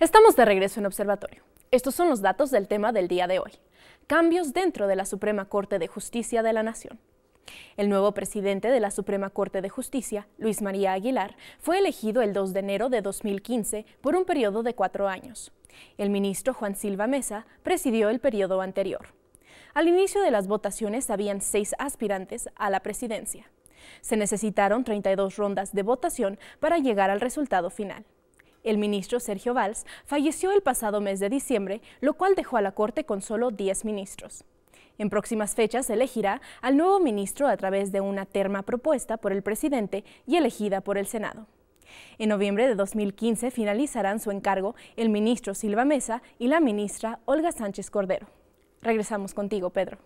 Estamos de regreso en Observatorio. Estos son los datos del tema del día de hoy. Cambios dentro de la Suprema Corte de Justicia de la Nación. El nuevo presidente de la Suprema Corte de Justicia, Luis María Aguilar, fue elegido el 2 de enero de 2015 por un periodo de cuatro años. El ministro Juan Silva Mesa presidió el periodo anterior. Al inicio de las votaciones habían seis aspirantes a la presidencia. Se necesitaron 32 rondas de votación para llegar al resultado final. El ministro Sergio Valls falleció el pasado mes de diciembre, lo cual dejó a la Corte con solo 10 ministros. En próximas fechas elegirá al nuevo ministro a través de una terma propuesta por el presidente y elegida por el Senado. En noviembre de 2015 finalizarán su encargo el ministro Silva Mesa y la ministra Olga Sánchez Cordero. Regresamos contigo, Pedro.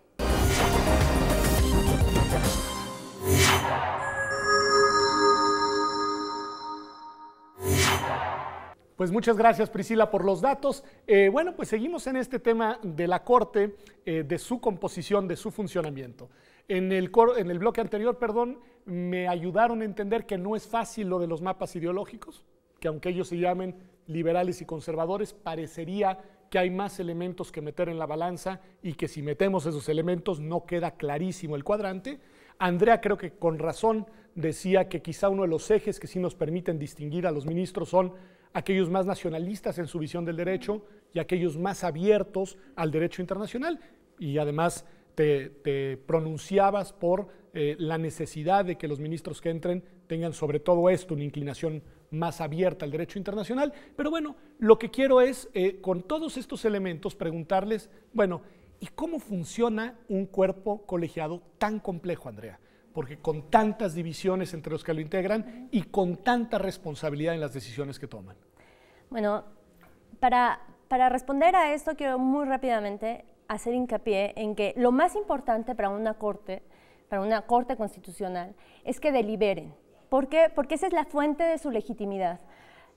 Pues muchas gracias Priscila por los datos. Eh, bueno, pues seguimos en este tema de la Corte, eh, de su composición, de su funcionamiento. En el, en el bloque anterior, perdón, me ayudaron a entender que no es fácil lo de los mapas ideológicos, que aunque ellos se llamen liberales y conservadores, parecería que hay más elementos que meter en la balanza y que si metemos esos elementos no queda clarísimo el cuadrante. Andrea creo que con razón decía que quizá uno de los ejes que sí nos permiten distinguir a los ministros son aquellos más nacionalistas en su visión del derecho y aquellos más abiertos al derecho internacional. Y además te, pronunciabas por eh, la necesidad de que los ministros que entren tengan sobre todo esto una inclinación más abierta al derecho internacional. Pero bueno, lo que quiero es, eh, con todos estos elementos, preguntarles, bueno, ¿y cómo funciona un cuerpo colegiado tan complejo, Andrea? Porque con tantas divisiones entre los que lo integran y con tanta responsabilidad en las decisiones que toman. Bueno, para, responder a esto quiero muy rápidamente hacer hincapié en que lo más importante para una corte, para una corte constitucional, es que deliberen. qué? Porque esa es la fuente de su legitimidad.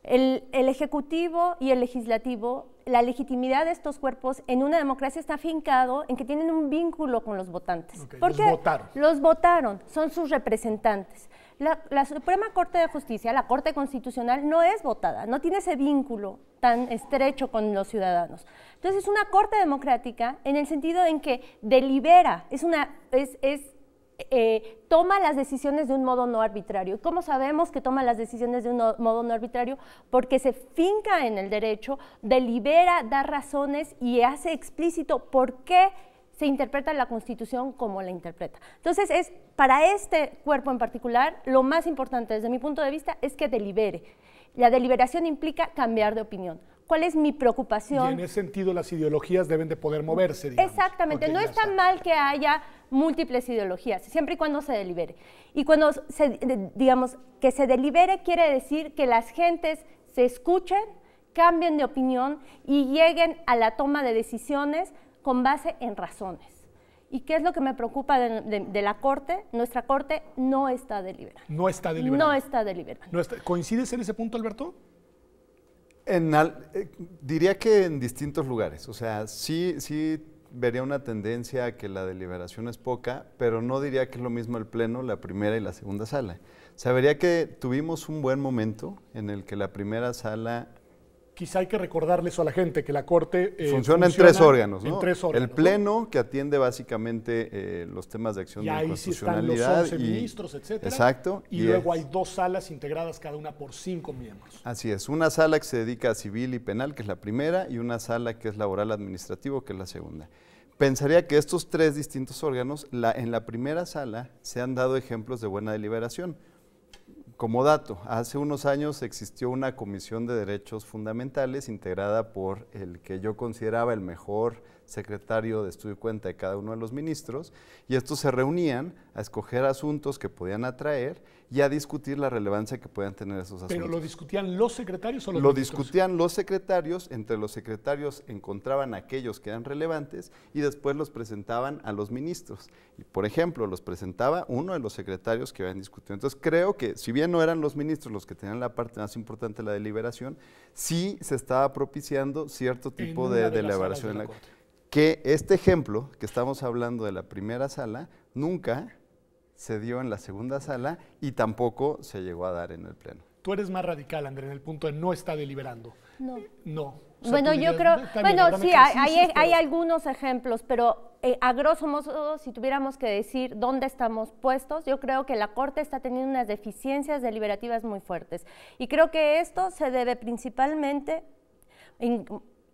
El, Ejecutivo y el Legislativo, la legitimidad de estos cuerpos en una democracia está afincado en que tienen un vínculo con los votantes. qué? los votaron. los votaron, son sus representantes. La, Suprema Corte de Justicia, la Corte Constitucional, no es votada, no tiene ese vínculo tan estrecho con los ciudadanos. Entonces es una Corte democrática en el sentido en que delibera, es una, es, eh, toma las decisiones de un modo no arbitrario. cómo sabemos que toma las decisiones de un modo no arbitrario? Porque se finca en el derecho, delibera, da razones y hace explícito por qué se interpreta la Constitución como la interpreta. Entonces, es para este cuerpo en particular, lo más importante desde mi punto de vista es que delibere. La deliberación implica cambiar de opinión. ¿Cuál es mi preocupación? Y en ese sentido, las ideologías deben de poder moverse. Digamos. Exactamente. no está, está mal que haya múltiples ideologías, siempre y cuando se delibere. Y cuando, se, digamos, que se delibere quiere decir que las gentes se escuchen, cambien de opinión y lleguen a la toma de decisiones con base en razones. ¿Y qué es lo que me preocupa de, la Corte? Nuestra Corte no está deliberando. No está deliberando. No está deliberando. ¿Coincides en ese punto, Alberto? Eh, diría que en distintos lugares. O sea, sí, sí vería una tendencia a que la deliberación es poca, pero no diría que es lo mismo el Pleno, la primera y la segunda sala. O vería que tuvimos un buen momento en el que la primera sala quizá hay que recordarle eso a la gente, que la Corte... Eh, funciona, en tres órganos, ¿no? El Pleno, que atiende básicamente eh, los temas de acción de la constitucionalidad. Sí ministros, etcétera. Exacto. Y, luego hay dos salas integradas cada una por cinco miembros. Así es, una sala que se dedica a civil y penal, que es la primera, y una sala que es laboral administrativo, que es la segunda. Pensaría que estos tres distintos órganos, la, en la primera sala se han dado ejemplos de buena deliberación como dato, hace unos años existió una comisión de derechos fundamentales integrada por el que yo consideraba el mejor secretario de estudio y cuenta de cada uno de los ministros, y estos se reunían a escoger asuntos que podían atraer y a discutir la relevancia que podían tener esos asuntos. ¿Pero lo discutían los secretarios o los Lo discutían los secretarios, entre los secretarios encontraban aquellos que eran relevantes y después los presentaban a los ministros. Y por ejemplo, los presentaba uno de los secretarios que habían discutido. Entonces creo que, si bien no eran los ministros los que tenían la parte más importante de la deliberación, sí se estaba propiciando cierto tipo de, deliberación en la, que este ejemplo que estamos hablando de la primera sala nunca se dio en la segunda sala y tampoco se llegó a dar en el Pleno. Tú eres más radical, André, en el punto de no está deliberando. No. No. bueno, yo creo, bueno, sí, hay, algunos ejemplos, pero eh, a grosso modo, si tuviéramos que decir dónde estamos puestos, yo creo que la Corte está teniendo unas deficiencias deliberativas muy fuertes. Y creo que esto se debe principalmente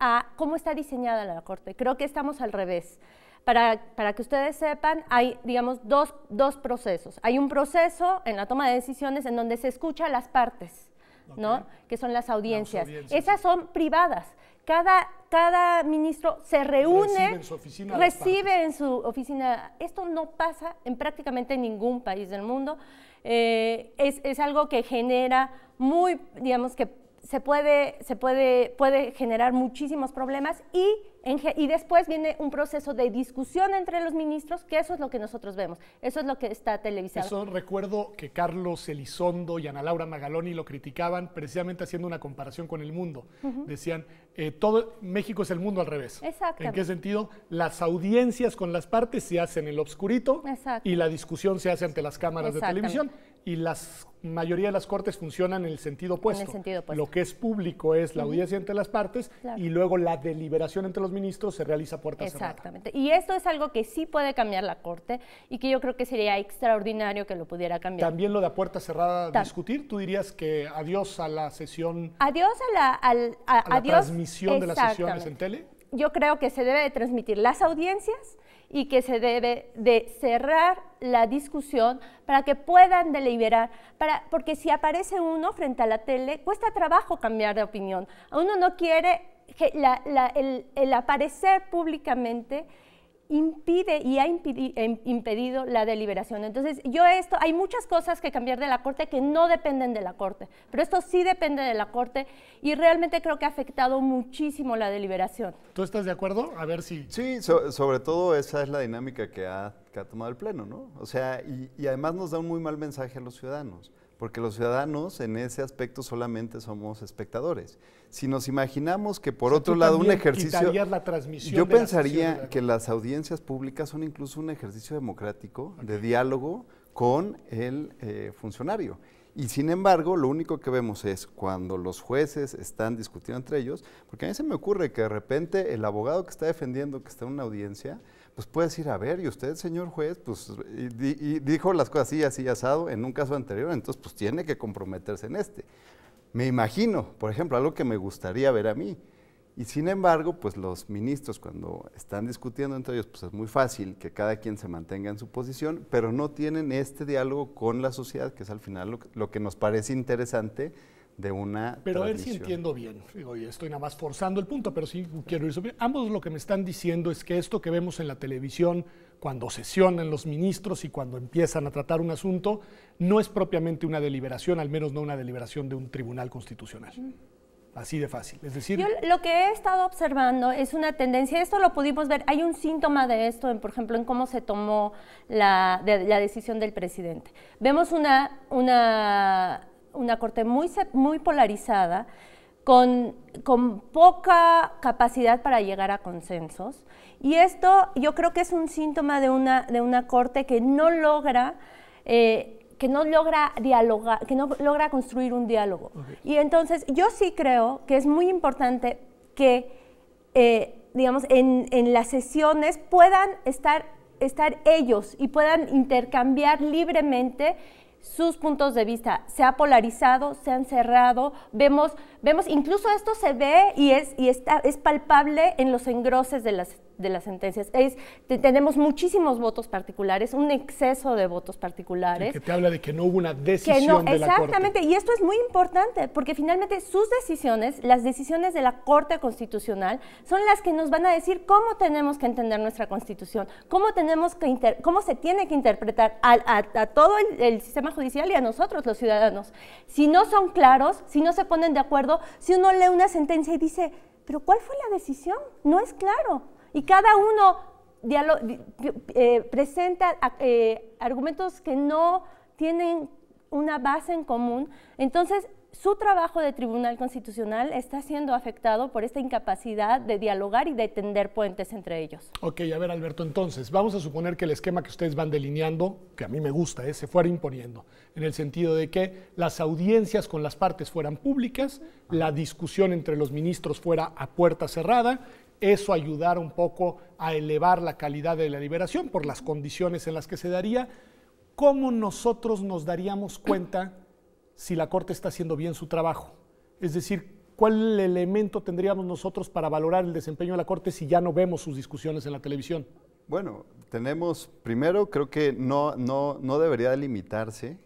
a cómo está diseñada la Corte. Creo que estamos al revés. Para, para, que ustedes sepan, hay, digamos, dos, dos, procesos. Hay un proceso en la toma de decisiones en donde se escucha a las partes, ¿no? Que son las audiencias. Esas son privadas. Cada, cada ministro se reúne, recibe, en su, oficina recibe en su oficina. Esto no pasa en prácticamente ningún país del mundo. Eh, es, es algo que genera muy, digamos, que se puede, se puede, puede generar muchísimos problemas y, y después viene un proceso de discusión entre los ministros, que eso es lo que nosotros vemos, eso es lo que está televisado. Eso recuerdo que Carlos Elizondo y Ana Laura Magaloni lo criticaban precisamente haciendo una comparación con el mundo. Decían, eh, todo México es el mundo al revés. ¿En qué sentido? Las audiencias con las partes se hacen en el obscurito y la discusión se hace ante las cámaras de televisión y la mayoría de las cortes funcionan en el sentido opuesto. En el sentido opuesto. Lo que es público es la audiencia entre las partes y luego la deliberación entre los ministros se realiza puerta cerrada. Exactamente. Y esto es algo que sí puede cambiar la corte y que yo creo que sería extraordinario que lo pudiera cambiar. También lo de a puerta cerrada discutir, tú dirías que adiós a la sesión. Adiós a la, a, transmisión de las sesiones en tele. Yo creo que se debe transmitir las audiencias y que se debe de cerrar la discusión para que puedan deliberar, para, porque si aparece uno frente a la tele, cuesta trabajo cambiar de opinión. Uno no quiere el, el aparecer públicamente impide y ha eh, impedido la deliberación. Entonces, yo esto, hay muchas cosas que cambiar de la Corte que no dependen de la Corte, pero esto sí depende de la Corte y realmente creo que ha afectado muchísimo la deliberación. ¿Tú estás de acuerdo? A ver si... Sí, sobre todo esa es la dinámica que ha, que ha, tomado el Pleno, ¿no? O sea, y además nos da un muy mal mensaje a los ciudadanos porque los ciudadanos en ese aspecto solamente somos espectadores. Si nos imaginamos que por otro lado un ejercicio... La transmisión yo pensaría que las audiencias públicas son incluso un ejercicio democrático de diálogo con el eh, funcionario. Y sin embargo, lo único que vemos es cuando los jueces están discutiendo entre ellos, porque a mí se me ocurre que de repente el abogado que está defendiendo, que está en una audiencia, pues puedes ir a ver, y usted, señor juez, pues y, dijo las cosas así, así asado en un caso anterior, entonces pues tiene que comprometerse en este. Me imagino, por ejemplo, algo que me gustaría ver a mí. Y sin embargo, pues los ministros cuando están discutiendo entre ellos, pues es muy fácil que cada quien se mantenga en su posición, pero no tienen este diálogo con la sociedad, que es al final lo, lo que nos parece interesante de una. Pero a ver si entiendo bien. estoy nada más forzando el punto, pero sí quiero ir sobre. Ambos lo que me están diciendo es que esto que vemos en la televisión cuando sesionan los ministros y cuando empiezan a tratar un asunto no es propiamente una deliberación, al menos no una deliberación de un tribunal constitucional. Así de fácil. Es decir, yo lo que he estado observando es una tendencia, esto lo pudimos ver, hay un síntoma de esto, en, por ejemplo, en cómo se tomó la, la decisión del presidente. Vemos una, una una corte muy, muy polarizada, con, con, poca capacidad para llegar a consensos. Y esto yo creo que es un síntoma de una, de una corte que no logra... Eh, que no logra dialogar, que no logra construir un diálogo. Y entonces yo sí creo que es muy importante que, eh, digamos, en, las sesiones puedan estar, estar ellos y puedan intercambiar libremente sus puntos de vista. Se ha polarizado, se han cerrado, vemos, vemos incluso esto se ve y, es, y está, es palpable en los engroses de las de las sentencias. Es, tenemos muchísimos votos particulares, un exceso de votos particulares. Y que te habla de que no hubo una decisión de la Corte. Exactamente, y esto es muy importante porque finalmente sus decisiones, las decisiones de la Corte Constitucional, son las que nos van a decir cómo tenemos que entender nuestra Constitución, cómo tenemos que cómo se tiene que interpretar a, todo el, el, sistema judicial y a nosotros los ciudadanos. Si no son claros, si no se ponen de acuerdo, si uno lee una sentencia y dice, pero ¿cuál fue la decisión? No es claro y cada uno eh, presenta eh, argumentos que no tienen una base en común, entonces su trabajo de Tribunal Constitucional está siendo afectado por esta incapacidad de dialogar y de tender puentes entre ellos. Ok, a ver Alberto, entonces, vamos a suponer que el esquema que ustedes van delineando, que a mí me gusta, eh, se fuera imponiendo, en el sentido de que las audiencias con las partes fueran públicas, la discusión entre los ministros fuera a puerta cerrada eso ayudara un poco a elevar la calidad de la liberación por las condiciones en las que se daría. ¿Cómo nosotros nos daríamos cuenta si la Corte está haciendo bien su trabajo? Es decir, ¿cuál elemento tendríamos nosotros para valorar el desempeño de la Corte si ya no vemos sus discusiones en la televisión? Bueno, tenemos, primero creo que no, no, no debería limitarse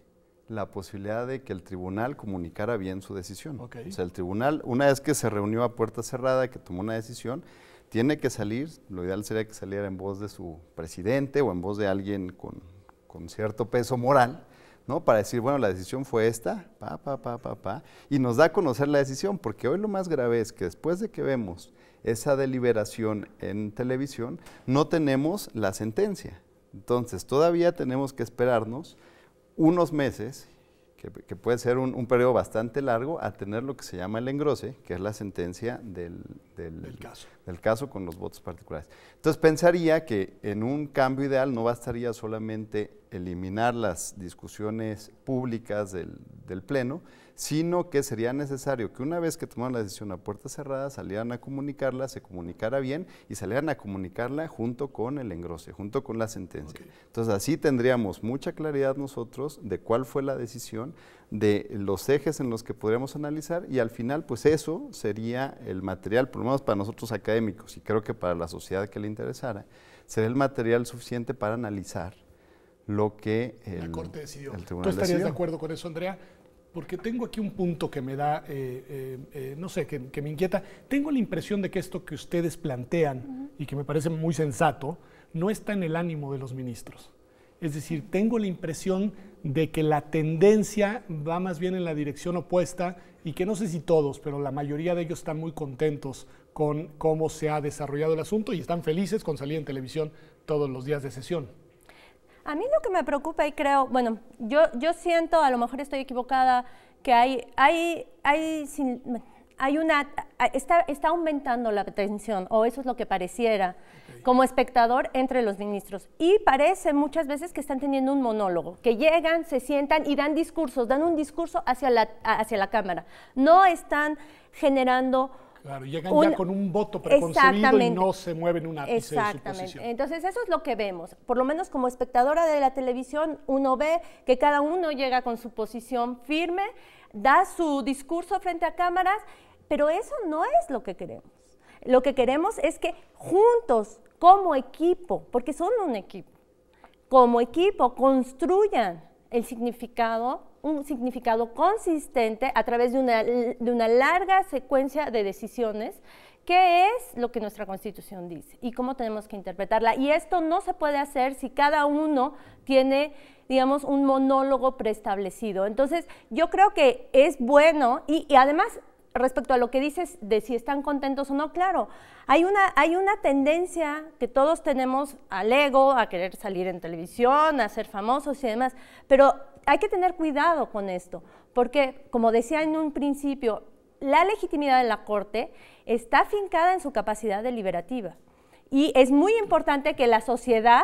la posibilidad de que el tribunal comunicara bien su decisión. O sea, el tribunal, una vez que se reunió a puerta cerrada, que tomó una decisión, tiene que salir, lo ideal sería que saliera en voz de su presidente o en voz de alguien con, cierto peso moral, ¿no? Para decir, bueno, la decisión fue esta, pa, pa, pa, pa, pa, y nos da a conocer la decisión, porque hoy lo más grave es que después de que vemos esa deliberación en televisión, no tenemos la sentencia. Entonces, todavía tenemos que esperarnos unos meses que, puede ser un, periodo bastante largo, a tener lo que se llama el engrose, que es la sentencia del, del, caso. del caso con los votos particulares. Entonces pensaría que en un cambio ideal no bastaría solamente eliminar las discusiones públicas del, del Pleno, sino que sería necesario que una vez que tomaran la decisión a puerta cerrada salieran a comunicarla, se comunicara bien y salieran a comunicarla junto con el engrose, junto con la sentencia. Entonces así tendríamos mucha claridad nosotros de cuál fue la decisión, de los ejes en los que podríamos analizar y al final pues eso sería el material, por lo menos para nosotros académicos y creo que para la sociedad que le interesara, sería el material suficiente para analizar lo que el, Corte decidió. tribunal ¿Tú estarías de acuerdo con eso, Andrea? porque tengo aquí un punto que me da, eh, eh, eh, no sé, que, me inquieta. Tengo la impresión de que esto que ustedes plantean y que me parece muy sensato, no está en el ánimo de los ministros. Es decir, tengo la impresión de que la tendencia va más bien en la dirección opuesta y que no sé si todos, pero la mayoría de ellos están muy contentos con cómo se ha desarrollado el asunto y están felices con salir en televisión todos los días de sesión. A mí lo que me preocupa y creo, bueno, yo, yo siento, a lo mejor estoy equivocada, que hay, hay, hay, hay una, está, está aumentando la tensión, o eso es lo que pareciera como espectador entre los ministros. Y parece muchas veces que están teniendo un monólogo, que llegan, se sientan y dan discursos, dan un discurso hacia la, hacia la Cámara. No están generando Claro, llegan ya con un voto preconcebido y no se mueven una ápice Exactamente. De su posición. Entonces, eso es lo que vemos. Por lo menos como espectadora de la televisión, uno ve que cada uno llega con su posición firme, da su discurso frente a cámaras, pero eso no es lo que queremos. Lo que queremos es que juntos, como equipo, porque son un equipo, como equipo, construyan el significado, un significado consistente a través de una, de una larga secuencia de decisiones que es lo que nuestra constitución dice y cómo tenemos que interpretarla. Y esto no se puede hacer si cada uno tiene, digamos, un monólogo preestablecido. Entonces, yo creo que es bueno y además respecto a lo que dices de si están contentos o no, claro, hay una, hay una tendencia que todos tenemos al ego, a querer salir en televisión, a ser famosos y demás, pero hay que tener cuidado con esto, porque como decía en un principio, la legitimidad de la Corte está afincada en su capacidad deliberativa. Y es muy importante que la sociedad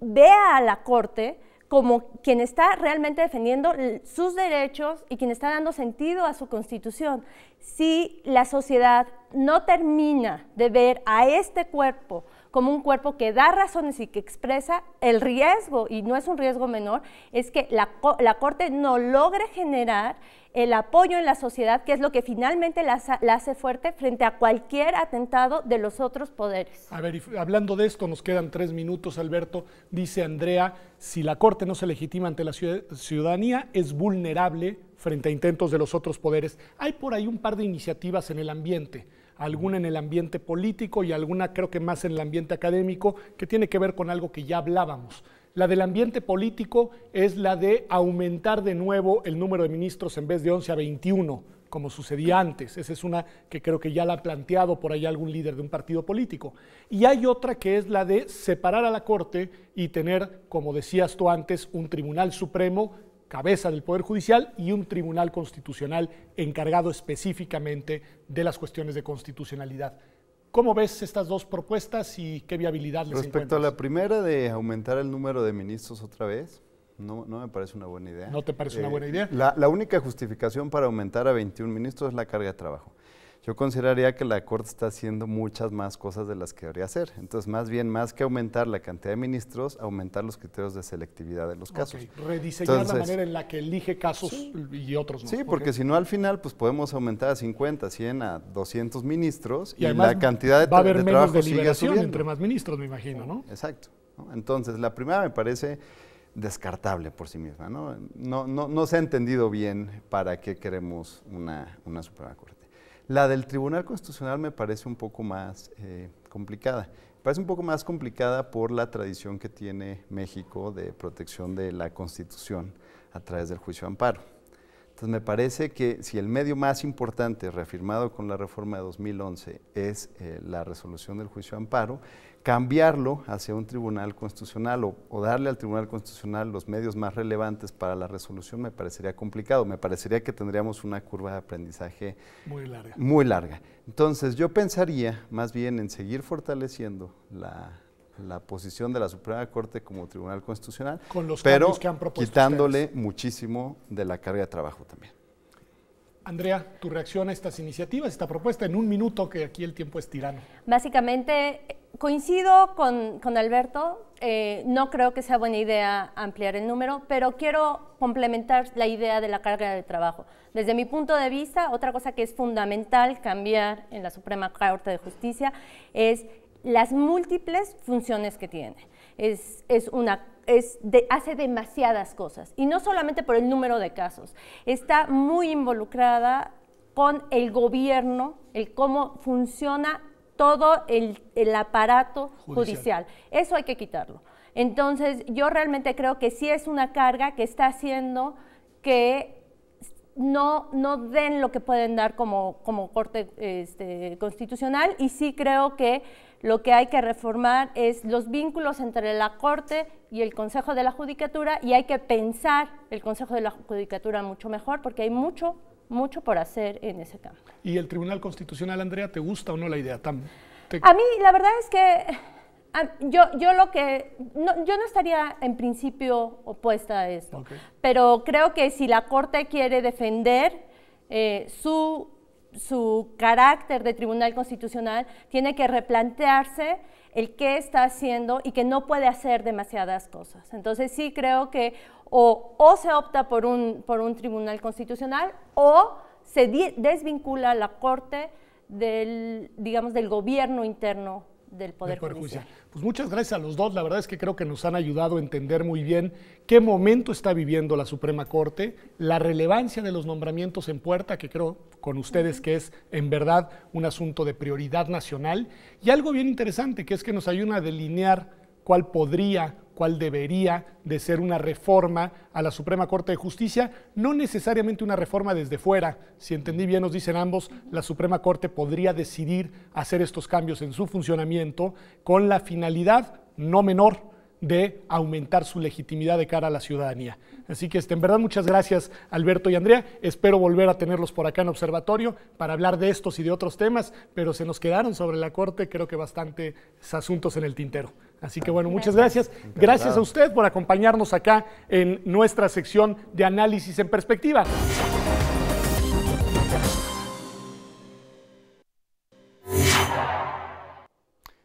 vea a la Corte como quien está realmente defendiendo sus derechos y quien está dando sentido a su constitución. Si la sociedad no termina de ver a este cuerpo como un cuerpo que da razones y que expresa el riesgo, y no es un riesgo menor, es que la, la Corte no logre generar el apoyo en la sociedad, que es lo que finalmente la, la, hace fuerte frente a cualquier atentado de los otros poderes. A ver, hablando de esto, nos quedan tres minutos, Alberto. Dice Andrea, si la Corte no se legitima ante la ciudadanía, es vulnerable frente a intentos de los otros poderes. Hay por ahí un par de iniciativas en el ambiente alguna en el ambiente político y alguna creo que más en el ambiente académico, que tiene que ver con algo que ya hablábamos. La del ambiente político es la de aumentar de nuevo el número de ministros en vez de 11 a 21, como sucedía antes. Esa es una que creo que ya la ha planteado por ahí algún líder de un partido político. Y hay otra que es la de separar a la Corte y tener, como decías tú antes, un Tribunal Supremo cabeza del Poder Judicial y un Tribunal Constitucional encargado específicamente de las cuestiones de constitucionalidad. ¿Cómo ves estas dos propuestas y qué viabilidad les Respecto a la primera de aumentar el número de ministros otra vez, no, me parece una buena idea. ¿No te parece una eh, buena idea? La, la única justificación para aumentar a 21 ministros es la carga de trabajo yo consideraría que la Corte está haciendo muchas más cosas de las que debería hacer. Entonces, más bien, más que aumentar la cantidad de ministros, aumentar los criterios de selectividad de los casos. Rediseñar la manera en la que elige casos y otros no. Sí, porque si no, al final, pues podemos aumentar a 50, 100, a 200 ministros y, la cantidad de, va a haber menos entre más ministros, me imagino, ¿no? Exacto. Entonces, la primera me parece descartable por sí misma, ¿no? No, no, se ha entendido bien para qué queremos una, una Suprema Corte. La del Tribunal Constitucional me parece un poco más eh, complicada. Me parece un poco más complicada por la tradición que tiene México de protección de la Constitución a través del juicio amparo. Entonces me parece que si el medio más importante reafirmado con la reforma de 2011 es eh, la resolución del juicio amparo, cambiarlo hacia un tribunal constitucional o, o, darle al tribunal constitucional los medios más relevantes para la resolución me parecería complicado, me parecería que tendríamos una curva de aprendizaje muy larga. Muy larga. Entonces yo pensaría más bien en seguir fortaleciendo la la posición de la Suprema Corte como Tribunal Constitucional, Con los pero que han quitándole muchísimo de la carga de trabajo también. Andrea, tu reacción a estas iniciativas, esta propuesta, en un minuto, que aquí el tiempo es tirano. Básicamente, coincido con, Alberto, eh, no creo que sea buena idea ampliar el número, pero quiero complementar la idea de la carga de trabajo. Desde mi punto de vista, otra cosa que es fundamental cambiar en la Suprema Corte de Justicia es las múltiples funciones que tiene. Es, es una es hace demasiadas cosas y no solamente por el número de casos. Está muy involucrada con el gobierno, el cómo funciona todo el, el aparato judicial. Eso hay que quitarlo. Entonces, yo realmente creo que sí es una carga que está haciendo que no, no den lo que pueden dar como, como corte este, constitucional y sí creo que lo que hay que reformar es los vínculos entre la Corte y el Consejo de la Judicatura y hay que pensar el Consejo de la Judicatura mucho mejor porque hay mucho, mucho por hacer en ese campo. ¿Y el Tribunal Constitucional, Andrea, te gusta o no la idea? A mí la verdad es que yo, yo lo que no, yo no estaría en principio opuesta a esto, pero creo que si la Corte quiere defender eh, su su carácter de Tribunal Constitucional, tiene que replantearse el qué está haciendo y que no puede hacer demasiadas cosas. Entonces sí creo que o, se opta por un, por un Tribunal Constitucional o se desvincula la Corte del, digamos, del gobierno interno del Poder, Pues muchas gracias a los dos. La verdad es que creo que nos han ayudado a entender muy bien qué momento está viviendo la Suprema Corte, la relevancia de los nombramientos en puerta, que creo con ustedes que es en verdad un asunto de prioridad nacional, y algo bien interesante, que es que nos ayuda a delinear cuál podría cuál debería de ser una reforma a la Suprema Corte de Justicia, no necesariamente una reforma desde fuera. Si entendí bien, nos dicen ambos, la Suprema Corte podría decidir hacer estos cambios en su funcionamiento con la finalidad no menor de aumentar su legitimidad de cara a la ciudadanía. Así que este, en verdad muchas gracias Alberto y Andrea. Espero volver a tenerlos por acá en Observatorio para hablar de estos y de otros temas, pero se nos quedaron sobre la Corte creo que bastantes asuntos en el tintero. Así que bueno, muchas gracias. Gracias a usted por acompañarnos acá en nuestra sección de análisis en perspectiva.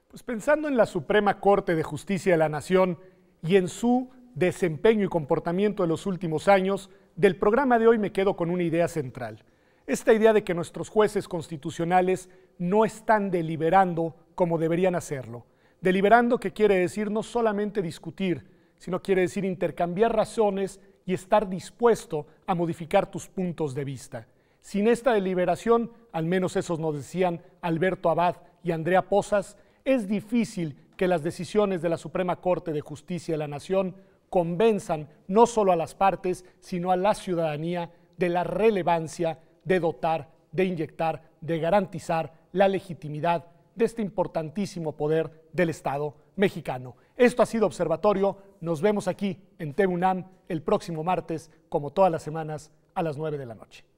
Pues pensando en la Suprema Corte de Justicia de la Nación y en su desempeño y comportamiento de los últimos años, del programa de hoy me quedo con una idea central. Esta idea de que nuestros jueces constitucionales no están deliberando como deberían hacerlo, Deliberando que quiere decir no solamente discutir, sino quiere decir intercambiar razones y estar dispuesto a modificar tus puntos de vista. Sin esta deliberación, al menos esos nos decían Alberto Abad y Andrea Posas, es difícil que las decisiones de la Suprema Corte de Justicia de la Nación convenzan no solo a las partes, sino a la ciudadanía de la relevancia de dotar, de inyectar, de garantizar la legitimidad de este importantísimo poder del Estado mexicano. Esto ha sido Observatorio. Nos vemos aquí en Tebunam el próximo martes, como todas las semanas, a las 9 de la noche.